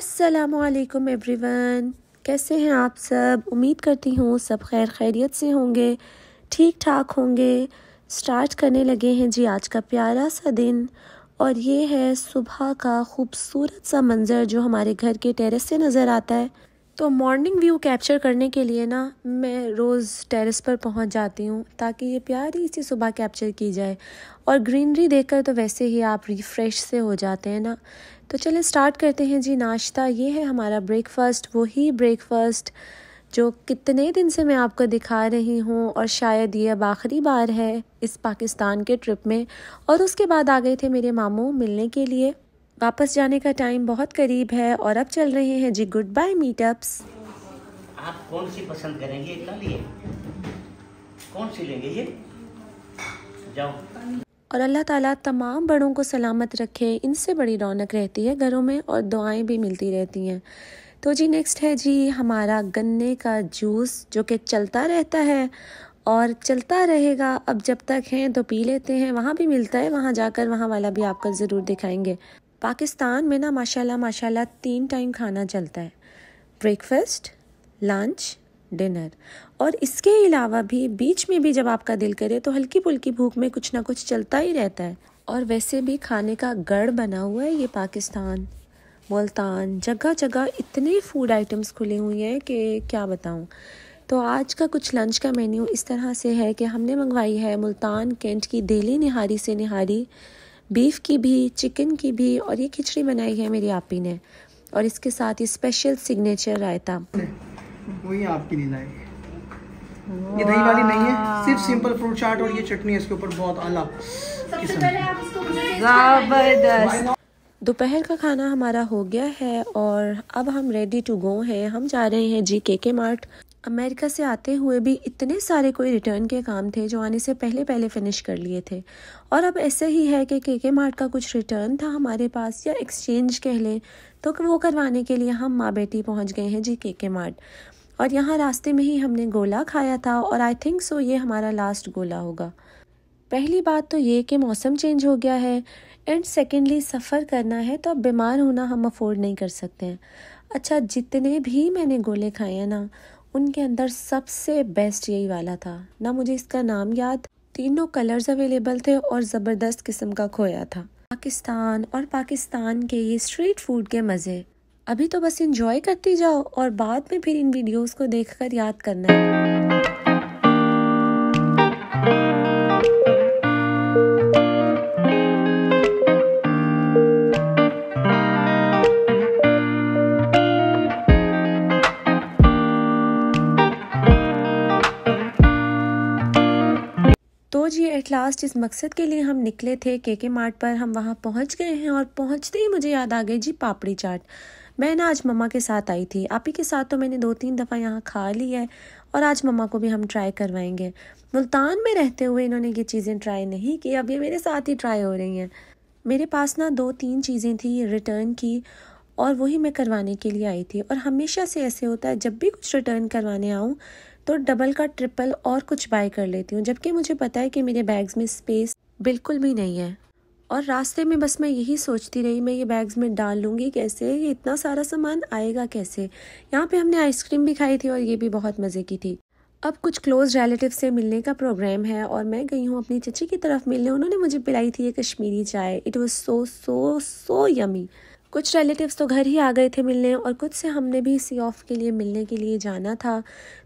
असलकम एवरीवन कैसे हैं आप सब उम्मीद करती हूँ सब खैर खैरियत से होंगे ठीक ठाक होंगे स्टार्ट करने लगे हैं जी आज का प्यारा सा दिन और ये है सुबह का खूबसूरत सा मंज़र जो हमारे घर के टेरेस से नज़र आता है तो मॉर्निंग व्यू कैप्चर करने के लिए ना मैं रोज़ टेरेस पर पहुंच जाती हूँ ताकि ये प्यारी सी सुबह कैप्चर की जाए और ग्रीनरी देखकर तो वैसे ही आप रिफ़्रेश से हो जाते हैं ना तो चलिए स्टार्ट करते हैं जी नाश्ता ये है हमारा ब्रेकफास्ट वही ब्रेकफास्ट जो कितने दिन से मैं आपको दिखा रही हूँ और शायद ये अब आखिरी बार है इस पाकिस्तान के ट्रिप में और उसके बाद आ गए थे मेरे मामू मिलने के लिए वापस जाने का टाइम बहुत करीब है और अब चल रहे हैं जी गुड बाय मीटअप्स आप कौन सी पसंद करेंगे कौन सी लेंगे ये जाओ और अल्लाह ताला तमाम बड़ों को सलामत रखे इनसे बड़ी रौनक रहती है घरों में और दुआएं भी मिलती रहती हैं तो जी नेक्स्ट है जी हमारा गन्ने का जूस जो कि चलता रहता है और चलता रहेगा अब जब तक हैं तो पी लेते हैं वहाँ भी मिलता है वहाँ जाकर वहाँ वाला भी आपको ज़रूर दिखाएंगे पाकिस्तान में ना माशाल्लाह माशाल्लाह तीन टाइम खाना चलता है ब्रेकफास्ट लंच डिनर और इसके अलावा भी बीच में भी जब आपका दिल करे तो हल्की फुल्की भूख में कुछ ना कुछ चलता ही रहता है और वैसे भी खाने का गढ़ बना हुआ है ये पाकिस्तान मुल्तान जगह जगह इतने फूड आइटम्स खुले हुए हैं कि क्या बताऊँ तो आज का कुछ लंच का मेन्यू इस तरह से है कि हमने मंगवाई है मुल्तान कैंट की देली निहारी से निहारी बीफ की भी चिकन की भी और ये खिचड़ी बनाई है मेरी आपी ने और इसके साथ ये स्पेशल सिग्नेचर रायता वही आपके लिए ये दही वाली नहीं है सिर्फ सिंपल फ्रूट चाट और ये चटनी है इसके ऊपर बहुत दोपहर का खाना हमारा हो गया है और अब हम रेडी टू गो हैं हम जा रहे हैं जी के के मार्ट अमेरिका से आते हुए भी इतने सारे कोई रिटर्न के काम थे जो आने से पहले पहले फिनिश कर लिए थे और अब ऐसे ही है कि के के मार्ट का कुछ रिटर्न था हमारे पास या एक्सचेंज कह लें तो वो करवाने के लिए हम माँ बेटी पहुँच गए हैं जी के के मार्ट और यहाँ रास्ते में ही हमने गोला खाया था और आई थिंक सो ये हमारा लास्ट गोला होगा पहली बात तो ये कि मौसम चेंज हो गया है एंड सेकेंडली सफ़र करना है तो अब बीमार होना हम अफोर्ड नहीं कर सकते हैं अच्छा जितने भी मैंने गोले खाए हैं ना उनके अंदर सबसे बेस्ट यही वाला था ना मुझे इसका नाम याद तीनों कलर्स अवेलेबल थे और ज़बरदस्त किस्म का खोया था पाकिस्तान और पाकिस्तान के ये स्ट्रीट फूड के मज़े अभी तो बस इंजॉय करती जाओ और बाद में फिर इन वीडियोस को देखकर याद करना है तो जी एट लास्ट इस मकसद के लिए हम निकले थे के के मार्ट पर हम वहाँ पहुँच गए हैं और पहुँचते ही मुझे याद आ गई जी पापड़ी चाट मैं ना आज मम्मा के साथ आई थी आप ही के साथ तो मैंने दो तीन दफ़ा यहाँ खा ली है और आज मम्मा को भी हम ट्राई करवाएंगे मुल्तान में रहते हुए इन्होंने ये चीज़ें ट्राई नहीं की अब ये मेरे साथ ही ट्राई हो रही हैं मेरे पास ना दो तीन चीज़ें थी रिटर्न की और वही मैं करवाने के लिए आई थी और हमेशा से ऐसे होता है जब भी कुछ रिटर्न करवाने आऊँ तो डबल का ट्रिपल और कुछ बाय कर लेती हूँ जबकि मुझे पता है कि मेरे बैग्स में स्पेस बिल्कुल भी नहीं है और रास्ते में बस मैं यही सोचती रही मैं ये बैग्स में डाल लूँगी कैसे ये इतना सारा सामान आएगा कैसे यहाँ पे हमने आइसक्रीम भी खाई थी और ये भी बहुत मज़े की थी अब कुछ क्लोज रिलेटिव से मिलने का प्रोग्राम है और मैं गई हूँ अपनी चची की तरफ मिलने उन्होंने मुझे पिलाई थी ये कश्मीरी चाय it was so so so yummy कुछ रिलेटिव्स तो घर ही आ गए थे मिलने और कुछ से हमने भी सी ऑफ के लिए मिलने के लिए जाना था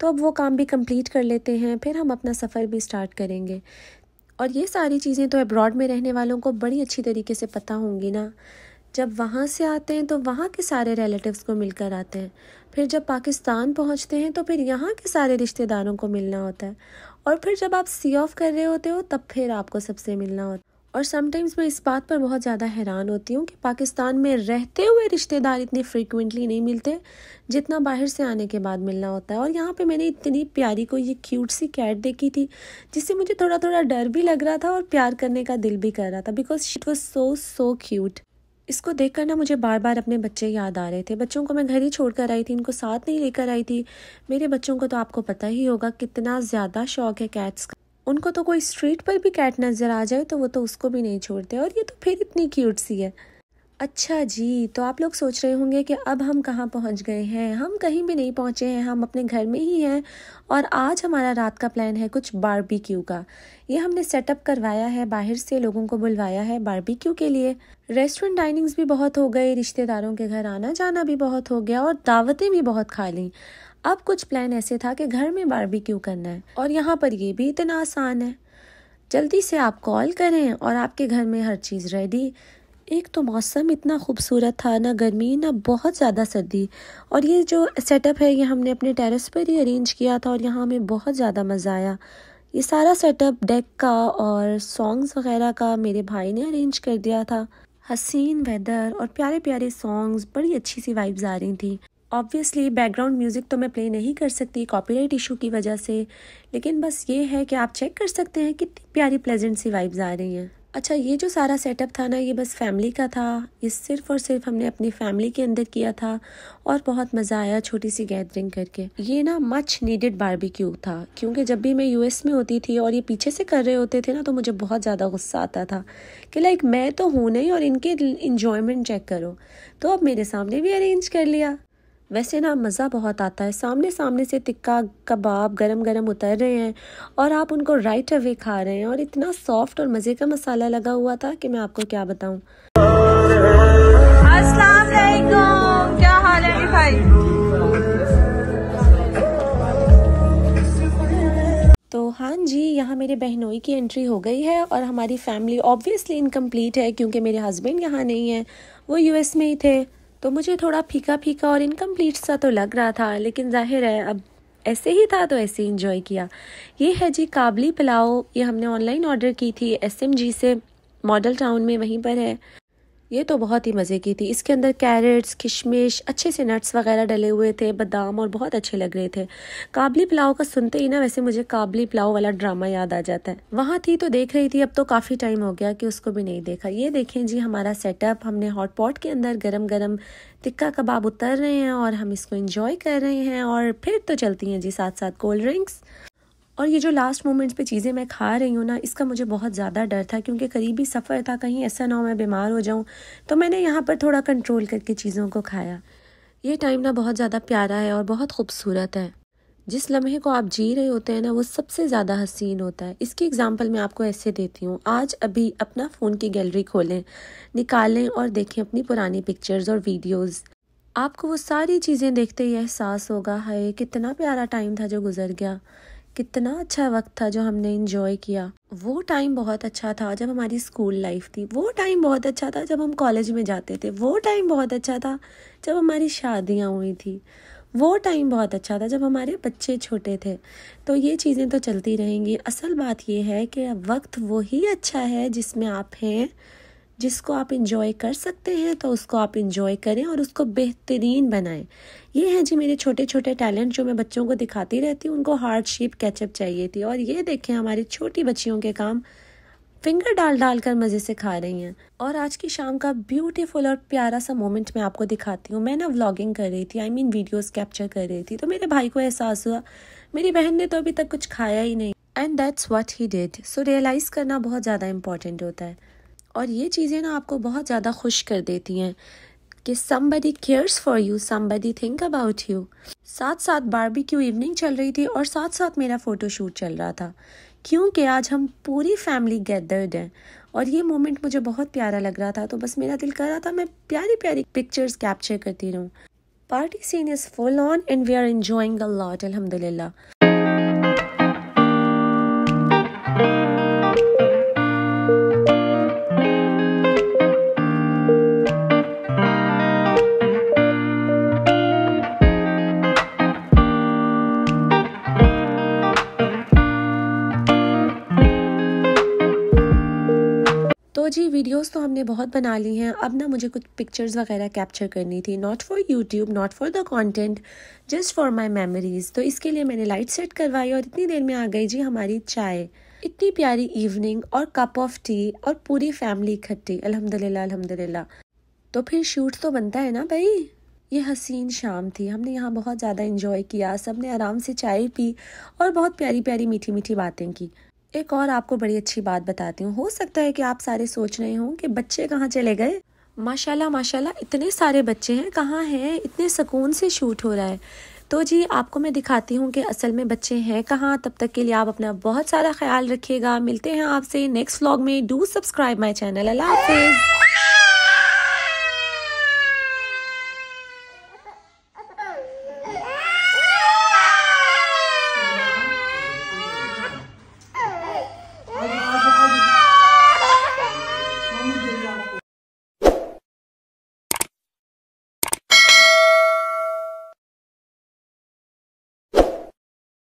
तो अब वो काम भी कंप्लीट कर लेते हैं फिर हम अपना सफ़र भी स्टार्ट करेंगे और ये सारी चीज़ें तो अब्रॉड में रहने वालों को बड़ी अच्छी तरीके से पता होंगी ना जब वहाँ से आते हैं तो वहाँ के सारे रिलेटिव्स को मिलकर आते हैं फिर जब पाकिस्तान पहुँचते हैं तो फिर यहाँ के सारे रिश्तेदारों को मिलना होता है और फिर जब आप सी ऑफ कर रहे होते हो तब फिर आपको सबसे मिलना होता है और समटाइम्स मैं इस बात पर बहुत ज़्यादा हैरान होती हूँ कि पाकिस्तान में रहते हुए रिश्तेदार इतने फ्रिक्वेंटली नहीं मिलते जितना बाहर से आने के बाद मिलना होता है और यहाँ पे मैंने इतनी प्यारी को ये क्यूट सी कैट देखी थी जिससे मुझे थोड़ा थोड़ा डर भी लग रहा था और प्यार करने का दिल भी कर रहा था because it was so so cute इसको देख कर ना मुझे बार बार अपने बच्चे याद आ रहे थे बच्चों को मैं घर ही छोड़ कर आई थी इनको साथ नहीं लेकर आई थी मेरे बच्चों को तो आपको पता ही होगा कितना ज़्यादा शौक है कैट्स का उनको तो कोई स्ट्रीट पर भी कैट नज़र आ जाए तो वो तो उसको भी नहीं छोड़ते और ये तो फिर इतनी क्यूट सी है अच्छा जी तो आप लोग सोच रहे होंगे कि अब हम कहाँ पहुँच गए हैं हम कहीं भी नहीं पहुँचे हैं हम अपने घर में ही हैं और आज हमारा रात का प्लान है कुछ बारबेक्यू का ये हमने सेटअप करवाया है बाहर से लोगों को बुलवाया है बारबेक्यू के लिए रेस्टोरेंट डाइनिंग्स भी बहुत हो गए रिश्तेदारों के घर आना जाना भी बहुत हो गया और दावतें भी बहुत खा लीं अब कुछ प्लान ऐसे था कि घर में बारबेक्यू करना है और यहाँ पर ये भी इतना आसान है जल्दी से आप कॉल करें और आपके घर में हर चीज़ रेडी एक तो मौसम इतना खूबसूरत था ना गर्मी ना बहुत ज़्यादा सर्दी और ये जो सेटअप है ये हमने अपने टेरेस पर ही अरेंज किया था और यहाँ हमें बहुत ज़्यादा मज़ा आया ये सारा सेटअप डेक का और सॉन्ग्स वगैरह का मेरे भाई ने अरेंज कर दिया था हसीन वेदर और प्यारे प्यारे सॉन्ग्स बड़ी अच्छी सी वाइब्स आ रही थी ऑब्वियसली बैकग्राउंड म्यूज़िक तो मैं प्ले नहीं कर सकती कॉपीराइट इशू की वजह से लेकिन बस ये है कि आप चेक कर सकते हैं कितनी प्यारी प्लेजेंट सी वाइब्स आ रही हैं अच्छा ये जो सारा सेटअप था ना ये बस फैमिली का था ये सिर्फ और सिर्फ हमने अपनी फैमिली के अंदर किया था और बहुत मज़ा आया छोटी सी गैदरिंग करके ये ना मच नीडेड बारबेक्यू था क्योंकि जब भी मैं यूएस में होती थी और ये पीछे से कर रहे होते थे ना तो मुझे बहुत ज़्यादा गुस्सा आता था कि लाइक मैं तो हूँ नहीं और इनके इन्जॉयमेंट चेक करो तो अब मेरे सामने भी अरेंज कर लिया वैसे ना मज़ा बहुत आता है सामने सामने से तिक्का कबाब गरम गरम उतर रहे हैं और आप उनको राइट अवे खा रहे हैं और इतना सॉफ्ट और मज़े का मसाला लगा हुआ था कि मैं आपको क्या बताऊँ भाई तो हाँ जी यहाँ मेरे बहनोई की एंट्री हो गई है और हमारी फैमिली ऑब्वियसली इनकम्प्लीट है क्योंकि मेरे हस्बैंड यहाँ नहीं है वो यूएस में ही थे तो मुझे थोड़ा फीका फीका और इनकम्प्लीट सा तो लग रहा था लेकिन जाहिर है अब ऐसे ही था तो ऐसे ही इंजॉय किया ये है जी काबली पुलाव ये हमने ऑनलाइन ऑर्डर की थी एस से मॉडल टाउन में वहीं पर है ये तो बहुत ही मज़े की थी इसके अंदर कैरेट्स किशमिश अच्छे से नट्स वगैरह डले हुए थे बादाम और बहुत अच्छे लग रहे थे काबली पुलाव का सुनते ही ना वैसे मुझे काबली पुलाव वाला ड्रामा याद आ जाता है वहाँ थी तो देख रही थी अब तो काफ़ी टाइम हो गया कि उसको भी नहीं देखा ये देखें जी हमारा सेटअप हमने हॉट पॉट के अंदर गर्म गर्म टिक्का कबाब उतर रहे हैं और हम इसको इंजॉय कर रहे हैं और फिर तो चलती हैं जी साथ साथ कोल्ड ड्रिंक्स और ये जो लास्ट मोमेंट्स पे चीज़ें मैं खा रही हूँ ना इसका मुझे बहुत ज़्यादा डर था क्योंकि करीबी सफ़र था कहीं ऐसा ना हो मैं बीमार हो जाऊँ तो मैंने यहाँ पर थोड़ा कंट्रोल करके चीज़ों को खाया ये टाइम ना बहुत ज़्यादा प्यारा है और बहुत खूबसूरत है जिस लम्हे को आप जी रहे होते हैं ना वो सबसे ज़्यादा हसीन होता है इसकी एग्ज़ाम्पल मैं आपको ऐसे देती हूँ आज अभी अपना फ़ोन की गैलरी खोलें निकालें और देखें अपनी पुरानी पिक्चर्स और वीडियोस आपको वो सारी चीज़ें देखते ही एहसास होगा है कितना प्यारा टाइम था जो गुजर गया कितना अच्छा वक्त था जो हमने इन्जॉय किया वो टाइम बहुत अच्छा था जब हमारी स्कूल लाइफ थी वो टाइम बहुत अच्छा था जब हम कॉलेज में जाते थे वो टाइम बहुत अच्छा था जब हमारी शादियाँ हुई थी वो टाइम बहुत अच्छा था जब हमारे बच्चे छोटे थे तो ये चीज़ें तो चलती रहेंगी असल बात ये है कि वक्त वही अच्छा है जिसमें आप हैं जिसको आप इंजॉय कर सकते हैं तो उसको आप इंजॉय करें और उसको बेहतरीन बनाएं ये हैं जी मेरे छोटे छोटे टैलेंट जो मैं बच्चों को दिखाती रहती हूँ उनको हार्ड शेप कैचअप चाहिए थी और ये देखें हमारी छोटी बच्चियों के काम फिंगर डाल डाल कर मज़े से खा रही हैं और आज की शाम का ब्यूटीफुल और प्यारा सा मोमेंट मैं आपको दिखाती हूँ मैं ना व्लॉगिंग कर रही थी आई मीन वीडियोस कैप्चर कर रही थी तो मेरे भाई को एहसास हुआ मेरी बहन ने तो अभी तक कुछ खाया ही नहीं and that's what he did so realize करना बहुत ज़्यादा इंपॉर्टेंट होता है और ये चीज़ें ना आपको बहुत ज़्यादा खुश कर देती हैं कि somebody cares for you somebody think about you साथ साथ बारबेक्यू इवनिंग चल रही थी और साथ साथ मेरा फ़ोटोशूट चल रहा था क्योंकि आज हम पूरी फैमिली गैदर्ड हैं और ये मोमेंट मुझे बहुत प्यारा लग रहा था तो बस मेरा दिल कर रहा था मैं प्यारी प्यारी पिक्चर्स कैप्चर करती रहूँ party scene is full on and we are enjoying the lot अलहमदिल्ला जी वीडियोस तो हमने बहुत बना ली हैं अब ना मुझे कुछ पिक्चर्स वगैरह कैप्चर करनी थी not for YouTube not for the content just for my memories तो इसके लिए मैंने लाइट सेट करवाई और इतनी देर में आ गई जी हमारी चाय इतनी प्यारी इवनिंग और कप ऑफ टी और पूरी फैमिली इकट्ठी अलहमदिल्ला अलहमदिल्ला तो फिर शूट तो बनता है ना भाई ये हसीन शाम थी हमने यहाँ बहुत ज़्यादा इन्जॉय किया सब ने आराम से चाय पी और बहुत प्यारी प्यारी मीठी मीठी बातें की एक और आपको बड़ी अच्छी बात बताती हूँ हो सकता है कि आप सारे सोच रहे हों कि बच्चे कहाँ चले गए माशाल्लाह माशाल्लाह इतने सारे बच्चे हैं कहाँ हैं इतने सुकून से शूट हो रहा है तो जी आपको मैं दिखाती हूँ कि असल में बच्चे हैं कहाँ तब तक के लिए आप अपना बहुत सारा ख्याल रखिएगा मिलते हैं आपसे नेक्स्ट व्लॉग में डू सब्सक्राइब माई चैनल अल्लाह हाफिज़